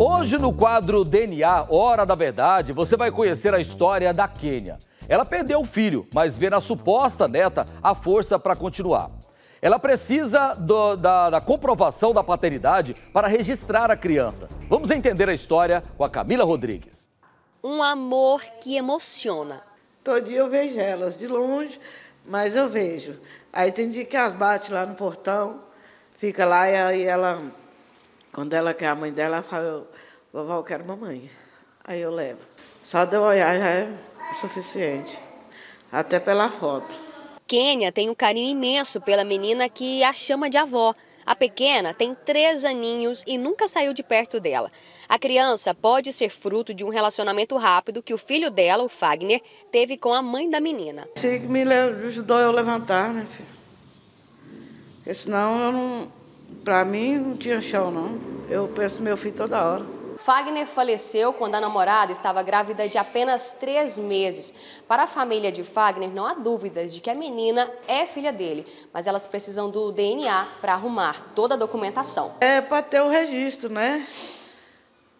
Hoje no quadro DNA Hora da Verdade, você vai conhecer a história da Quênia. Ela perdeu o filho, mas vê na suposta neta a força para continuar. Ela precisa do, da, da comprovação da paternidade para registrar a criança. Vamos entender a história com a Camila Rodrigues. Um amor que emociona. Todo dia eu vejo elas de longe, mas eu vejo. Aí tem dia que elas batem lá no portão, fica lá e aí ela quando ela quer é a mãe dela, ela fala, vovó, eu quero mamãe. Aí eu levo. Só de olhar já é suficiente. Até pela foto. Kênia tem um carinho imenso pela menina que a chama de avó. A pequena tem três aninhos e nunca saiu de perto dela. A criança pode ser fruto de um relacionamento rápido que o filho dela, o Fagner, teve com a mãe da menina. Se me ajudou eu levantar, né, filho? Porque senão, não, mim, não tinha chão, não. Eu penso no meu filho toda hora. Fagner faleceu quando a namorada estava grávida de apenas três meses. Para a família de Fagner, não há dúvidas de que a menina é filha dele, mas elas precisam do DNA para arrumar toda a documentação. É para ter o registro, né?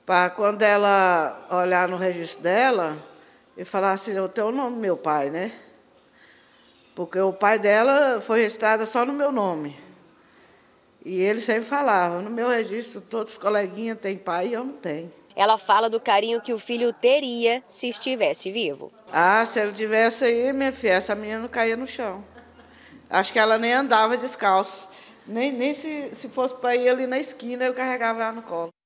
Para quando ela olhar no registro dela e falar assim, eu tenho o nome do meu pai, né? Porque o pai dela foi registrado só no meu nome. E ele sempre falava: no meu registro, todos os coleguinhas têm pai e eu não tenho. Ela fala do carinho que o filho teria se estivesse vivo. Ah, se ele tivesse aí, minha filha, essa menina não caía no chão. Acho que ela nem andava descalço. Nem, nem se, se fosse para ir ali na esquina, eu carregava ela no colo.